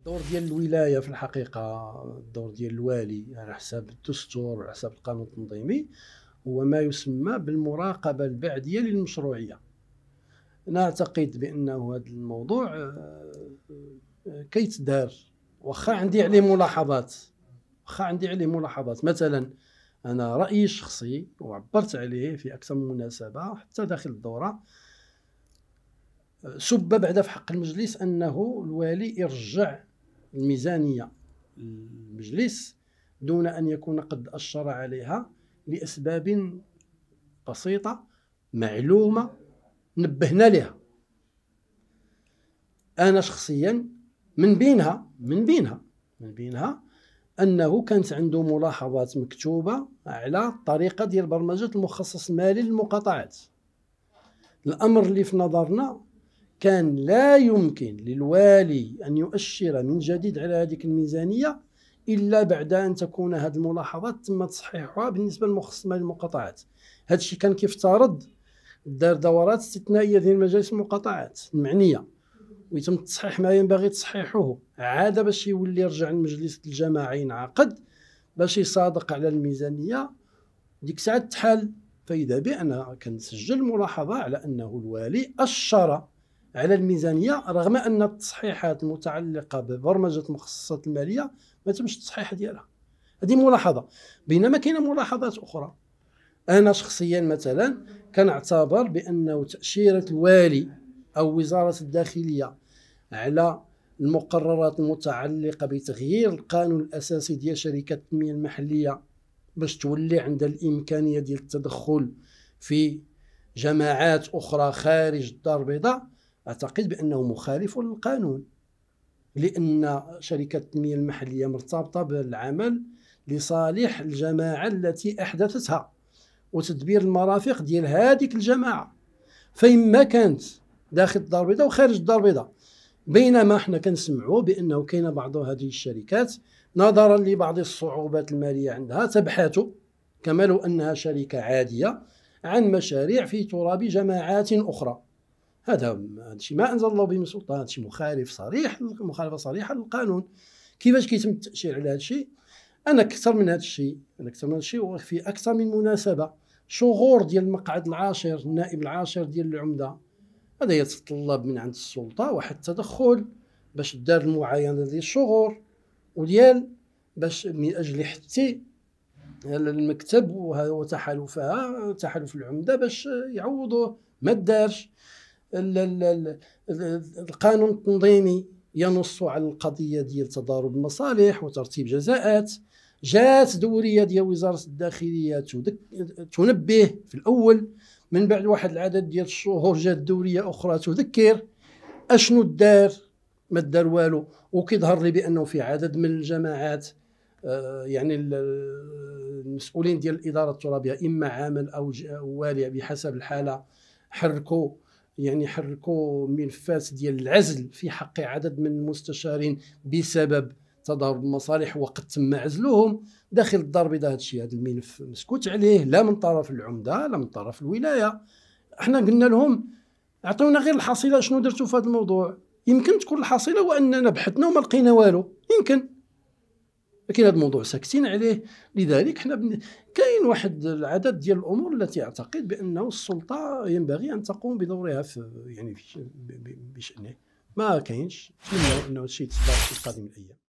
الدور ديال الولايه في الحقيقه الدور ديال الوالي على حساب الدستور على حساب القانون التنظيمي هو ما يسمى بالمراقبه البعديه للمشروعيه نعتقد بانه هذا الموضوع آه، آه، كيتدار واخا عندي عليه ملاحظات واخا عندي عليه ملاحظات مثلا انا رايي الشخصي وعبرت عليه في اكثر من مناسبه حتى داخل الدوره سب بعد في حق المجلس انه الوالي يرجع الميزانية المجلس دون أن يكون قد أشر عليها لأسباب بسيطة معلومة نبهنا لها أنا شخصيا من بينها من بينها من بينها أنه كانت عنده ملاحظات مكتوبة على الطريقة ديال برمجة المخصص المالي للمقاطعات الأمر اللي في نظرنا كان لا يمكن للوالي أن يؤشر من جديد على هذه الميزانية إلا بعد أن تكون هذه الملاحظات تم تصحيحها بالنسبة للمخصصه للمقاطعات هذا الشيء كان كيفترض دار دورات استثنائية ديال مجالس المقاطعات المعنية ويتم تصحيح ما ينبغي تصحيحه عاد باش يولي يرجع المجلس الجماعي ينعقد باش يصادق على الميزانية ديك الساعة تحل فإذا بأن كنسجل ملاحظة على أنه الوالي أشر على الميزانيه رغم ان التصحيحات المتعلقه ببرمجه المخصصات الماليه ما تمش التصحيح ديالها هذه ملاحظه بينما كاين ملاحظات اخرى انا شخصيا مثلا كنعتبر بانه تاشيره الوالي او وزاره الداخليه على المقررات المتعلقه بتغيير القانون الاساسي ديال شركه التنميه المحليه باش تولي عندها الامكانيه ديال التدخل في جماعات اخرى خارج الدار البيضاء أعتقد بأنه مخالف للقانون لأن شركة التنمية المحلية مرتبطة بالعمل لصالح الجماعة التي أحدثتها وتدبير المرافق ديال هذيك الجماعة فإما كانت داخل الدار البيضاء وخارج الدار البيضاء بينما حنا كنسمعوا بأنه كاين بعض هذه الشركات نظرا لبعض الصعوبات المالية عندها تبحث كما لو أنها شركة عادية عن مشاريع في تراب جماعات أخرى هذا شيء ما انزل الله به من سلطان شيء مخالف صريح مخالفه صريحه للقانون كيفاش كيتم التاشير على هذا الشيء انا اكثر من هذا الشيء انا اكثر من هذا الشيء وفي اكثر من مناسبه شغور ديال المقعد العاشر النائب العاشر ديال العمده هذا يتطلب من عند السلطه واحد التدخل باش دار المعاينه ديال الشغور وديال باش من اجل حتى المكتب وتحالفها تحالف العمده باش يعوضوه ما دارش القانون التنظيمي ينص على القضيه ديال تضارب المصالح وترتيب جزاءات جات دوريه ديال وزاره الداخليه تنبه في الاول من بعد واحد العدد ديال الشهور جات دوريه اخرى تذكر اشنو دار ما دار والو وكيظهر لي بانه في عدد من الجماعات آه، يعني المسؤولين ديال الاداره الترابيه اما عامل او والي بحسب الحاله حركوا يعني حركوا ملفات ديال العزل في حق عدد من المستشارين بسبب تضارب المصالح وقد تم عزلهم داخل الدار البيضاء هذا الشيء هذا الملف مسكوت عليه لا من طرف العمده لا من طرف الولايه احنا قلنا لهم اعطونا غير الحصيله شنو درتوا في هذا الموضوع يمكن تكون الحصيله هو اننا بحثنا وما لقينا والو يمكن لكن هذا الموضوع ساكتين عليه لذلك حنا بن... كاين واحد العدد ديال الامور التي اعتقد بانه السلطه ينبغي ان تقوم بدورها في يعني في بشانه ما كاينش نتمنى انه شيء تصدر في قادم الايام